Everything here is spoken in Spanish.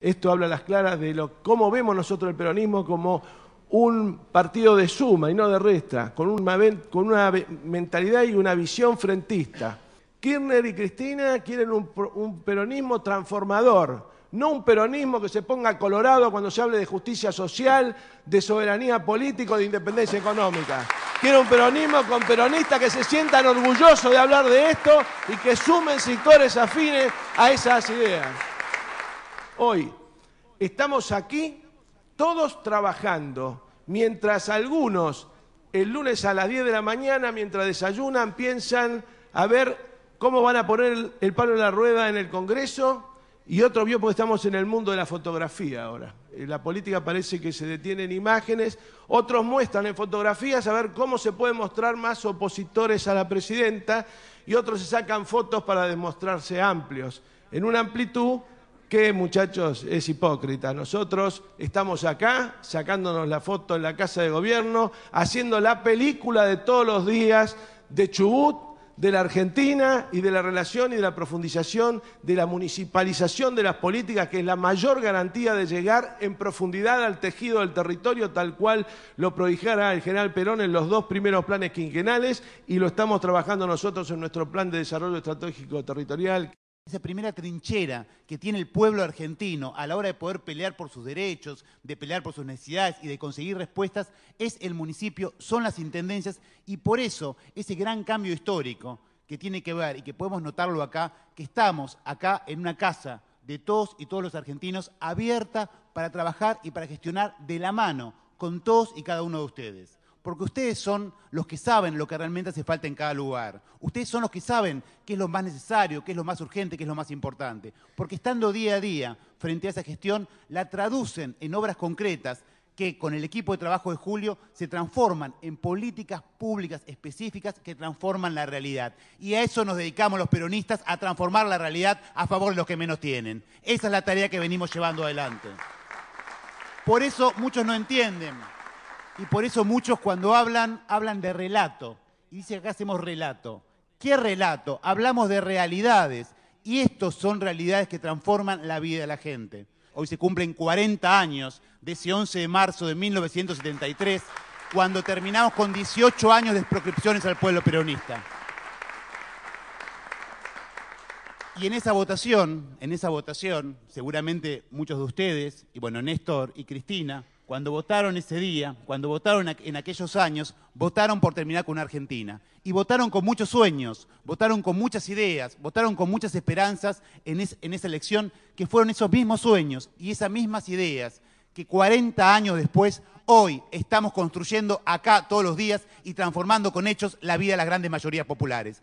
Esto habla a las claras de cómo vemos nosotros el peronismo como un partido de suma y no de resta, con una, con una mentalidad y una visión frentista. Kirchner y Cristina quieren un, peronismo transformador, no un peronismo que se ponga colorado cuando se hable de justicia social, de soberanía política o de independencia económica. Quieren un peronismo con peronistas que se sientan orgullosos de hablar de esto y que sumen sectores afines a esas ideas hoy estamos aquí todos trabajando, mientras algunos el lunes a las 10 de la mañana, mientras desayunan, piensan a ver cómo van a poner el, palo en la rueda en el Congreso, y otro vio porque estamos en el mundo de la fotografía ahora. Eh, la política parece que se detienen imágenes, otros muestran en fotografías a ver cómo se pueden mostrar más opositores a la presidenta, y otros se sacan fotos para demostrarse amplios, en una amplitud que, muchachos, es hipócrita. Nosotros estamos acá sacándonos la foto en la casa de gobierno, haciendo la película de todos los días de Chubut, de la Argentina y de la relación y de la profundización de la municipalización de las políticas, que es la mayor garantía de llegar en profundidad al tejido del territorio, tal cual lo prohijara el general Perón en los dos primeros planes quinquenales, y lo estamos trabajando nosotros en nuestro plan de desarrollo estratégico territorial. Esa primera trinchera que tiene el pueblo argentino a la hora de poder pelear por sus derechos, de pelear por sus necesidades y de conseguir respuestas es el municipio, son las intendencias y por eso ese gran cambio histórico que tiene que ver y que podemos notarlo acá, que estamos acá en una casa de todos y todos los argentinos abierta para trabajar y para gestionar de la mano con todos y cada uno de ustedes porque ustedes son los que saben lo que realmente hace falta en cada lugar. Ustedes son los que saben qué es lo más necesario, qué es lo más urgente, qué es lo más importante. Porque estando día a día frente a esa gestión, la traducen en obras concretas que con el equipo de trabajo de Julio se transforman en políticas públicas específicas que transforman la realidad. Y a eso nos dedicamos los peronistas, a transformar la realidad a favor de los que menos tienen. Esa es la tarea que venimos llevando adelante. Por eso muchos no entienden y por eso muchos cuando hablan, hablan de relato. Y dice acá hacemos relato. ¿Qué relato? Hablamos de realidades. Y estos son realidades que transforman la vida de la gente. Hoy se cumplen 40 años de ese 11 de marzo de 1973, cuando terminamos con 18 años de proscripciones al pueblo peronista. Y en esa votación, en esa votación, seguramente muchos de ustedes, y bueno, Néstor y Cristina, cuando votaron ese día, cuando votaron en aquellos años, votaron por terminar con Argentina. Y votaron con muchos sueños, votaron con muchas ideas, votaron con muchas esperanzas en, en esa elección, que fueron esos mismos sueños y esas mismas ideas que 40 años después, hoy estamos construyendo acá todos los días y transformando con hechos la vida de las grandes mayorías populares.